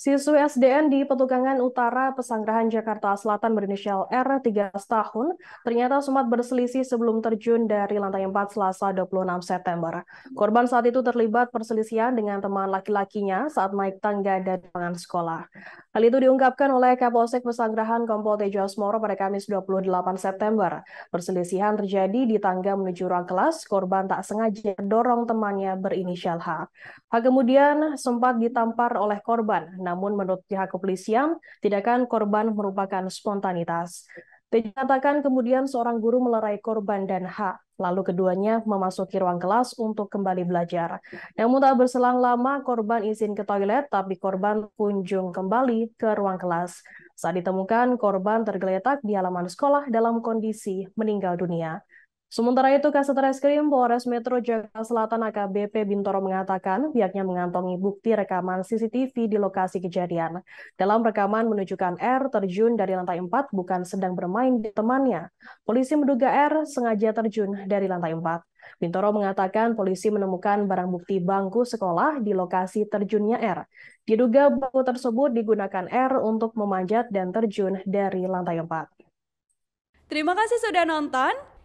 Siswi SDN di Petukangan Utara Pesanggerahan Jakarta Selatan berinisial R 13 tahun ternyata sempat berselisih sebelum terjun dari lantai 4 Selasa 26 September. Korban saat itu terlibat perselisihan dengan teman laki-lakinya saat naik tangga dari ruangan sekolah. Hal itu diungkapkan oleh Kapolsek Pesanggerahan Kompol Tejo Asmoro pada Kamis 28 September. Perselisihan terjadi di tangga menuju ruang kelas, korban tak sengaja dorong temannya berinisial H. H kemudian sempat ditampar oleh korban namun menurut pihak kepolisian, tindakan korban merupakan spontanitas. Dinyatakan kemudian seorang guru melerai korban dan H, lalu keduanya memasuki ruang kelas untuk kembali belajar. Namun tak berselang lama, korban izin ke toilet, tapi korban kunjung kembali ke ruang kelas. Saat ditemukan, korban tergeletak di halaman sekolah dalam kondisi meninggal dunia. Sementara itu, Kasat Reskrim Polres Metro Jakarta Selatan AKBP Bintoro mengatakan pihaknya mengantongi bukti rekaman CCTV di lokasi kejadian. Dalam rekaman menunjukkan R terjun dari lantai 4 bukan sedang bermain di temannya. Polisi menduga R sengaja terjun dari lantai 4. Bintoro mengatakan polisi menemukan barang bukti bangku sekolah di lokasi terjunnya R. Diduga bangku tersebut digunakan R untuk memanjat dan terjun dari lantai 4. Terima kasih sudah nonton.